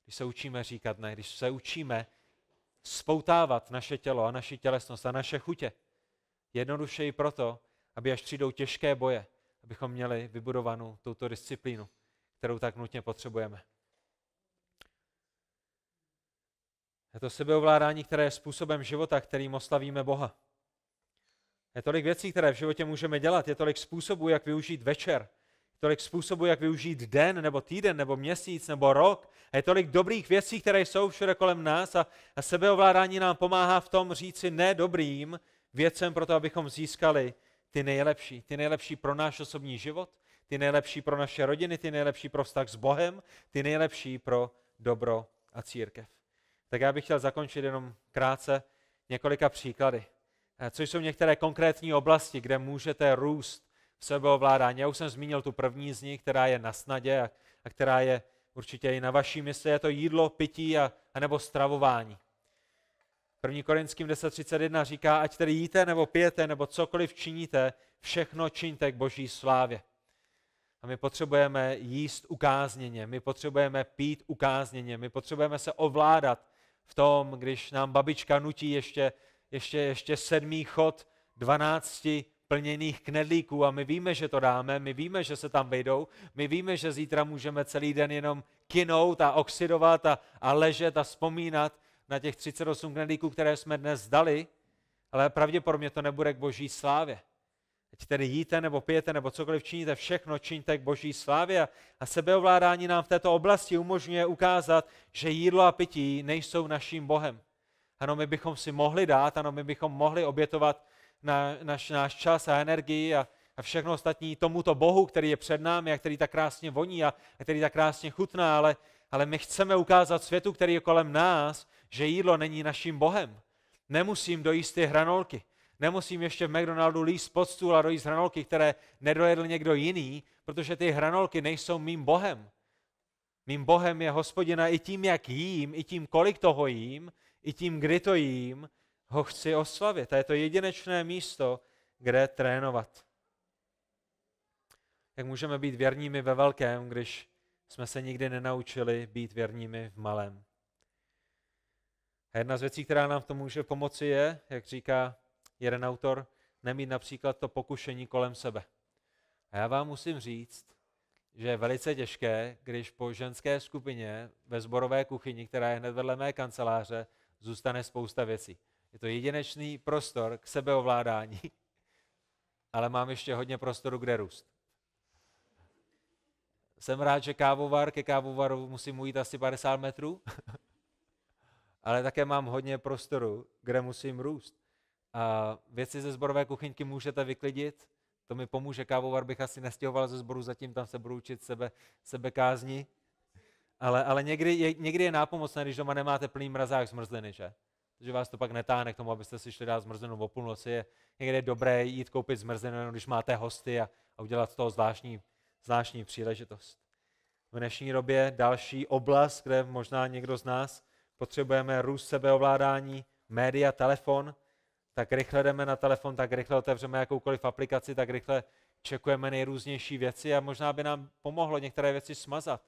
když se učíme říkat ne, když se učíme spoutávat naše tělo a naši tělesnost a naše chutě, Jednodušeji proto, aby až přijdou těžké boje, abychom měli vybudovanou tuto disciplínu, kterou tak nutně potřebujeme. Je to sebeovládání, které je způsobem života, kterým oslavíme Boha. Je tolik věcí, které v životě můžeme dělat, je tolik způsobů, jak využít večer, je tolik způsobů, jak využít den, nebo týden, nebo měsíc, nebo rok. A je tolik dobrých věcí, které jsou všude kolem nás a, a sebeovládání nám pomáhá v tom říci ne dobrým věcem pro to, abychom získali ty nejlepší. Ty nejlepší pro náš osobní život, ty nejlepší pro naše rodiny, ty nejlepší pro vztah s Bohem, ty nejlepší pro dobro a církev. Tak já bych chtěl zakončit jenom krátce několika příklady, eh, Co jsou některé konkrétní oblasti, kde můžete růst v sebeovládání. Já už jsem zmínil tu první z nich, která je na snadě a která je určitě i na vaší mysli, je to jídlo, pití a, a nebo stravování. 1. Korinským 10.31 říká, ať tedy jíte nebo pijete nebo cokoliv činíte, všechno čiňte k boží slávě. A my potřebujeme jíst ukázněně, my potřebujeme pít ukázněně, my potřebujeme se ovládat v tom, když nám babička nutí ještě, ještě, ještě sedmý chod 12 plněných knedlíků a my víme, že to dáme, my víme, že se tam vejdou, my víme, že zítra můžeme celý den jenom kinout a oxidovat a, a ležet a vzpomínat, na těch 38 knedlíků, které jsme dnes dali, ale pravděpodobně to nebude k boží slávě. Ať tedy jíte nebo pijete nebo cokoliv činíte, všechno činíte k boží slávě. A sebeovládání nám v této oblasti umožňuje ukázat, že jídlo a pití nejsou naším Bohem. Ano, my bychom si mohli dát, ano, my bychom mohli obětovat na, naš, náš čas a energii a, a všechno ostatní tomuto Bohu, který je před námi a který tak krásně voní a, a který tak krásně chutná, ale ale my chceme ukázat světu, který je kolem nás, že jídlo není naším Bohem. Nemusím dojíst ty hranolky. Nemusím ještě v McDonaldu líst pod stůl a dojíst hranolky, které nedojedl někdo jiný, protože ty hranolky nejsou mým Bohem. Mým Bohem je hospodina i tím, jak jím, i tím, kolik toho jím, i tím, kdy to jím, ho chci oslavit. A je to jedinečné místo, kde trénovat. Jak můžeme být věrními ve velkém, když jsme se nikdy nenaučili být věrními v malém. A jedna z věcí, která nám v tom může pomoci, je, jak říká jeden autor, nemít například to pokušení kolem sebe. A já vám musím říct, že je velice těžké, když po ženské skupině ve zborové kuchyni, která je hned vedle mé kanceláře, zůstane spousta věcí. Je to jedinečný prostor k sebeovládání, ale mám ještě hodně prostoru, kde růst jsem rád, že kávovar, ke kávovaru musím jít asi 50 metrů, ale také mám hodně prostoru, kde musím růst. A věci ze zborové kuchyňky můžete vyklidit, to mi pomůže, kávovar bych asi nestěhoval ze zboru, zatím tam se budu učit sebe, kázni. Ale, ale někdy, je, někdy je nápomocné, když doma nemáte plný mrazák zmrzliny, že? že vás to pak netáhne k tomu, abyste si šli dát zmrzlinu o půlnoci. Je někdy je dobré jít koupit zmrzlinu, když máte hosty a, a udělat z toho zvláštní zvláštní příležitost. V dnešní době další oblast, kde možná někdo z nás potřebujeme růst sebeovládání, média, telefon, tak rychle jdeme na telefon, tak rychle otevřeme jakoukoliv aplikaci, tak rychle čekujeme nejrůznější věci a možná by nám pomohlo některé věci smazat.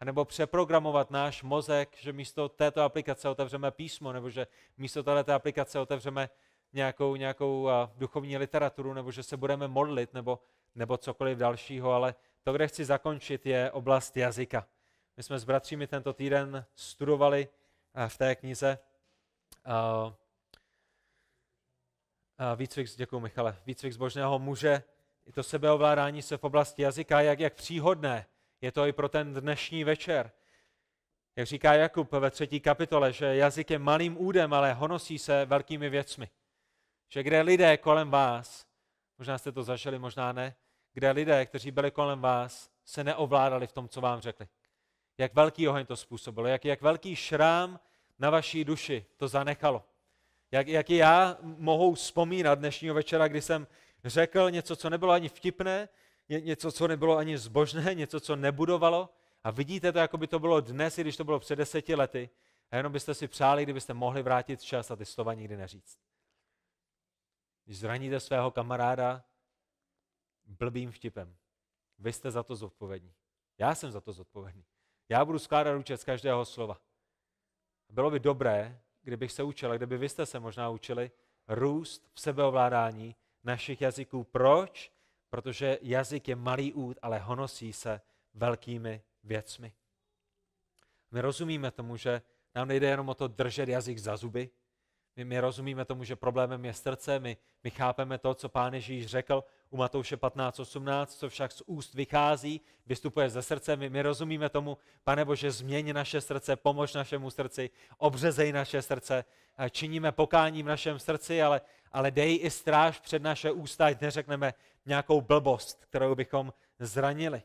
A nebo přeprogramovat náš mozek, že místo této aplikace otevřeme písmo, nebo že místo této aplikace otevřeme nějakou, nějakou duchovní literaturu, nebo že se budeme modlit, nebo, nebo cokoliv dalšího, ale to, kde chci zakončit, je oblast jazyka. My jsme s bratřími tento týden studovali eh, v té knize eh, eh, výcvik, děkuji Michale, výcvik zbožného muže, i to sebeovládání se v oblasti jazyka, jak, jak příhodné je to i pro ten dnešní večer. Jak říká Jakub ve třetí kapitole, že jazyk je malým údem, ale honosí se velkými věcmi. Že kde lidé kolem vás, možná jste to zažili, možná ne, kde lidé, kteří byli kolem vás, se neovládali v tom, co vám řekli. Jak velký oheň to způsobilo, jak, jak velký šrám na vaší duši to zanechalo. Jak, jak i já mohu vzpomínat dnešního večera, kdy jsem řekl něco, co nebylo ani vtipné, něco, co nebylo ani zbožné, něco, co nebudovalo. A vidíte to, jako by to bylo dnes, i když to bylo před deseti lety. A jenom byste si přáli, kdybyste mohli vrátit čas a ty slova nikdy neříct. Když zraníte svého kamaráda, blbým vtipem. Vy jste za to zodpovědní. Já jsem za to zodpovědný. Já budu skládat účet z každého slova. Bylo by dobré, kdybych se učil, a kdyby vy jste se možná učili, růst v sebeovládání našich jazyků. Proč? Protože jazyk je malý út, ale honosí se velkými věcmi. My rozumíme tomu, že nám nejde jenom o to držet jazyk za zuby. My, my rozumíme tomu, že problémem je srdce, my, my chápeme to, co pán Ježíš řekl, u Matouše 15.18, co však z úst vychází, vystupuje ze srdce. My, my rozumíme tomu, pane Bože, změň naše srdce, pomož našemu srdci, obřezej naše srdce, činíme pokání v našem srdci, ale, ale dej i stráž před naše ústa, ať neřekneme nějakou blbost, kterou bychom zranili.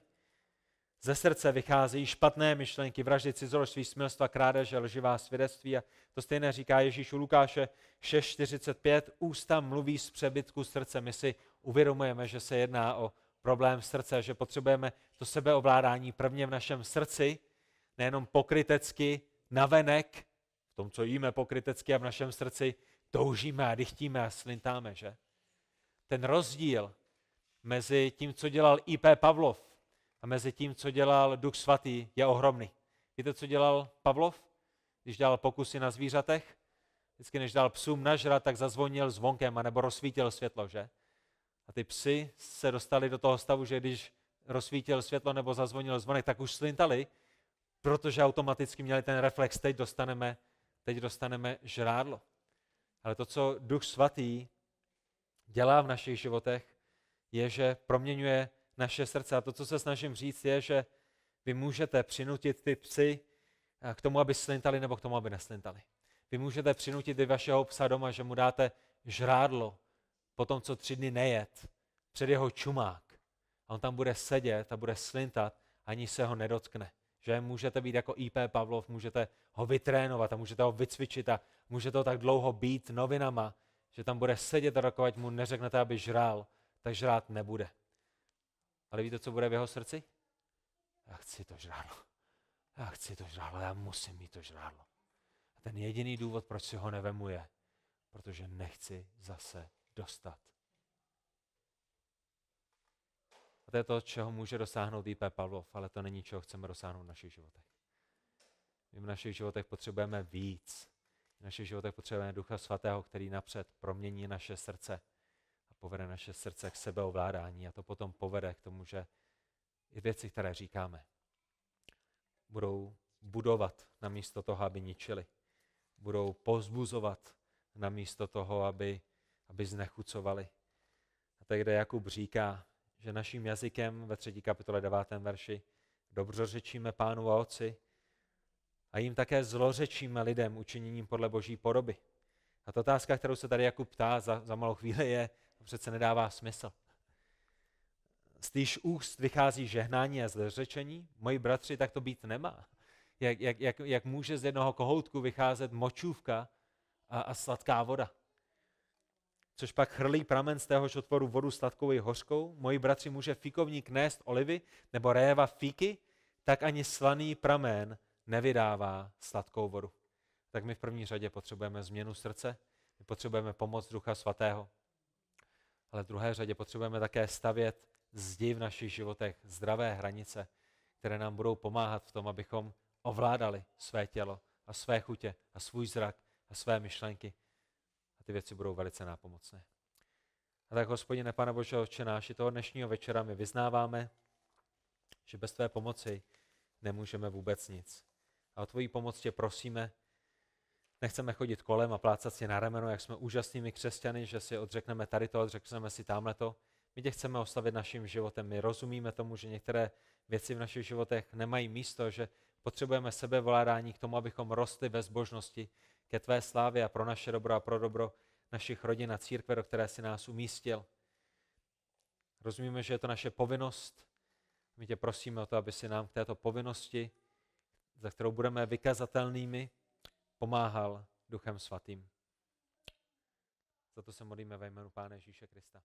Ze srdce vycházejí špatné myšlenky, vraždy, cizoložství, smilstva, krádeže, lživá svědectví. A to stejné říká Ježíš u Lukáše 6.45. Ústa mluví z přebytku srdce. My si uvědomujeme, že se jedná o problém srdce, že potřebujeme to sebeovládání prvně v našem srdci, nejenom pokrytecky, navenek, v tom, co jíme pokrytecky a v našem srdci toužíme a dychtíme a slintáme, že? Ten rozdíl mezi tím, co dělal I.P. Pavlov a mezi tím, co dělal Duch Svatý, je ohromný. Víte, co dělal Pavlov, když dělal pokusy na zvířatech? Vždycky, než dal psům nažrat, tak zazvonil zvonkem anebo rozsvítil světlo, že? A ty psy se dostali do toho stavu, že když rozsvítil světlo nebo zazvonil zvonek, tak už slintali, protože automaticky měli ten reflex, teď dostaneme, teď dostaneme žrádlo. Ale to, co Duch Svatý dělá v našich životech, je, že proměňuje naše srdce. A to, co se snažím říct, je, že vy můžete přinutit ty psy eh, k tomu, aby slintali nebo k tomu, aby neslintali. Vy můžete přinutit i vašeho psa doma, že mu dáte žrádlo po tom, co tři dny nejet, před jeho čumák. A on tam bude sedět a bude slintat, ani se ho nedotkne. Že můžete být jako IP Pavlov, můžete ho vytrénovat a můžete ho vycvičit a může to tak dlouho být novinama, že tam bude sedět a rokovat, mu neřeknete, aby žrál, tak žrát nebude. Ale víte, co bude v jeho srdci? Já chci to žrádlo. Já chci to žrádlo, já musím mít to žrádlo. A ten jediný důvod, proč si ho nevemuje, protože nechci zase dostat. A to je to, čeho může dosáhnout I.P. Pavlov, ale to není, čeho chceme dosáhnout v našich životech. My v našich životech potřebujeme víc. V našich životech potřebujeme Ducha Svatého, který napřed promění naše srdce a povede naše srdce k sebeovládání a to potom povede k tomu, že i věci, které říkáme, budou budovat namísto toho, aby ničili. Budou pozbuzovat namísto toho, aby aby znechucovali. A tak, kde Jakub říká, že naším jazykem ve třetí kapitole 9. verši dobrořečíme pánu a oci a jim také zlořečíme lidem učiněním podle boží podoby. A ta otázka, kterou se tady Jakub ptá za, za malou chvíli, je, přece nedává smysl. Z týž úst vychází žehnání a zlořečení? Moji bratři, tak to být nemá. Jak, jak, jak, jak může z jednoho kohoutku vycházet močůvka a, a sladká voda? což pak chrlí pramen z téhož otvoru vodu sladkou i hořkou. Moji bratři může fíkovník nést olivy nebo réva fíky, tak ani slaný pramen nevydává sladkou vodu. Tak my v první řadě potřebujeme změnu srdce, my potřebujeme pomoc Ducha Svatého, ale v druhé řadě potřebujeme také stavět zdi v našich životech, zdravé hranice, které nám budou pomáhat v tom, abychom ovládali své tělo a své chutě a svůj zrak a své myšlenky ty věci budou velice nápomocné. A tak, hospodine, Pane Bože, Otče náš, toho dnešního večera my vyznáváme, že bez Tvé pomoci nemůžeme vůbec nic. A o Tvoji pomoc Tě prosíme, nechceme chodit kolem a plácat si na rameno, jak jsme úžasnými křesťany, že si odřekneme tady to, odřekneme si tamhle to. My Tě chceme oslavit naším životem. My rozumíme tomu, že některé věci v našich životech nemají místo, že potřebujeme sebevládání k tomu, abychom rostli ve zbožnosti, ke tvé slávě a pro naše dobro a pro dobro našich rodin a církve, do které si nás umístil. Rozumíme, že je to naše povinnost. My tě prosíme o to, aby si nám k této povinnosti, za kterou budeme vykazatelnými, pomáhal Duchem Svatým. Za to se modlíme ve jménu Pána Ježíše Krista.